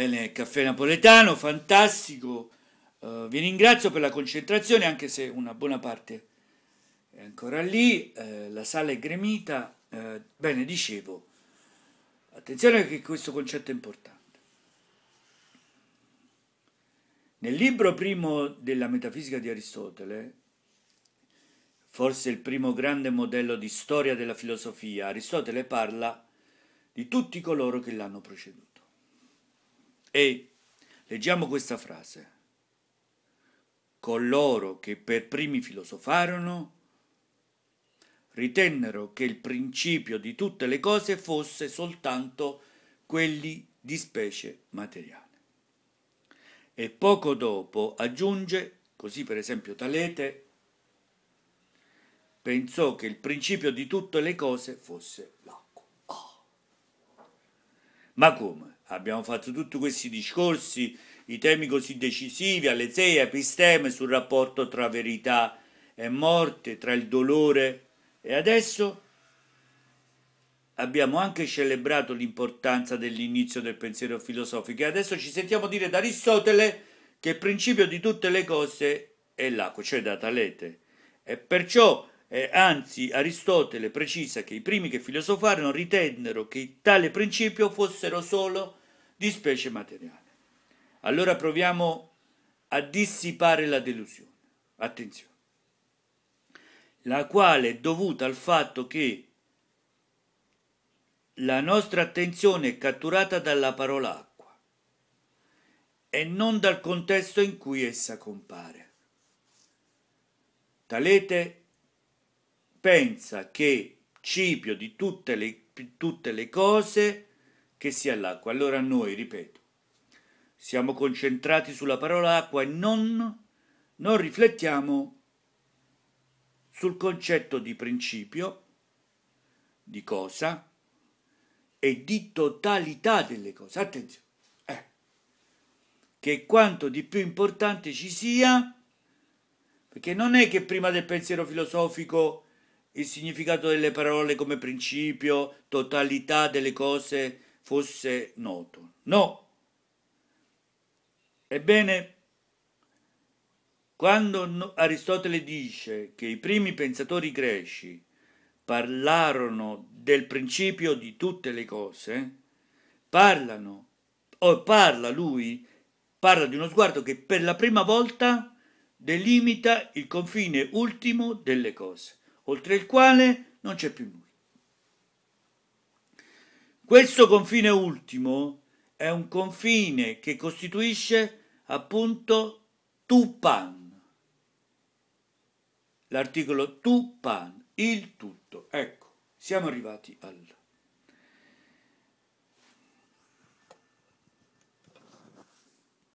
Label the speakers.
Speaker 1: Bene, caffè napoletano, fantastico. Uh, vi ringrazio per la concentrazione, anche se una buona parte è ancora lì. Uh, la sala è gremita. Uh, bene, dicevo, attenzione che questo concetto è importante. Nel libro primo della metafisica di Aristotele, forse il primo grande modello di storia della filosofia, Aristotele parla di tutti coloro che l'hanno preceduto. E leggiamo questa frase. Coloro che per primi filosofarono ritennero che il principio di tutte le cose fosse soltanto quelli di specie materiale. E poco dopo aggiunge, così per esempio Talete, pensò che il principio di tutte le cose fosse l'acqua. Oh. Ma come? Abbiamo fatto tutti questi discorsi, i temi così decisivi, alle Alesei, Episteme, sul rapporto tra verità e morte, tra il dolore e adesso abbiamo anche celebrato l'importanza dell'inizio del pensiero filosofico e adesso ci sentiamo dire da Aristotele che il principio di tutte le cose è l'acqua, cioè da Talete. E perciò, eh, anzi, Aristotele precisa che i primi che filosofarono ritennero che tale principio fossero solo di specie materiale. Allora proviamo a dissipare la delusione, attenzione, la quale è dovuta al fatto che la nostra attenzione è catturata dalla parola acqua e non dal contesto in cui essa compare. Talete pensa che Cipio di tutte le, tutte le cose che sia l'acqua. Allora noi, ripeto, siamo concentrati sulla parola acqua e non, non riflettiamo sul concetto di principio, di cosa e di totalità delle cose. Attenzione, eh, che quanto di più importante ci sia, perché non è che prima del pensiero filosofico il significato delle parole come principio, totalità delle cose, fosse noto. No. Ebbene, quando Aristotele dice che i primi pensatori greci parlarono del principio di tutte le cose, parlano, o parla lui, parla di uno sguardo che per la prima volta delimita il confine ultimo delle cose, oltre il quale non c'è più nulla. Questo confine ultimo è un confine che costituisce appunto Tupan, l'articolo Tupan, il tutto. Ecco, siamo arrivati al...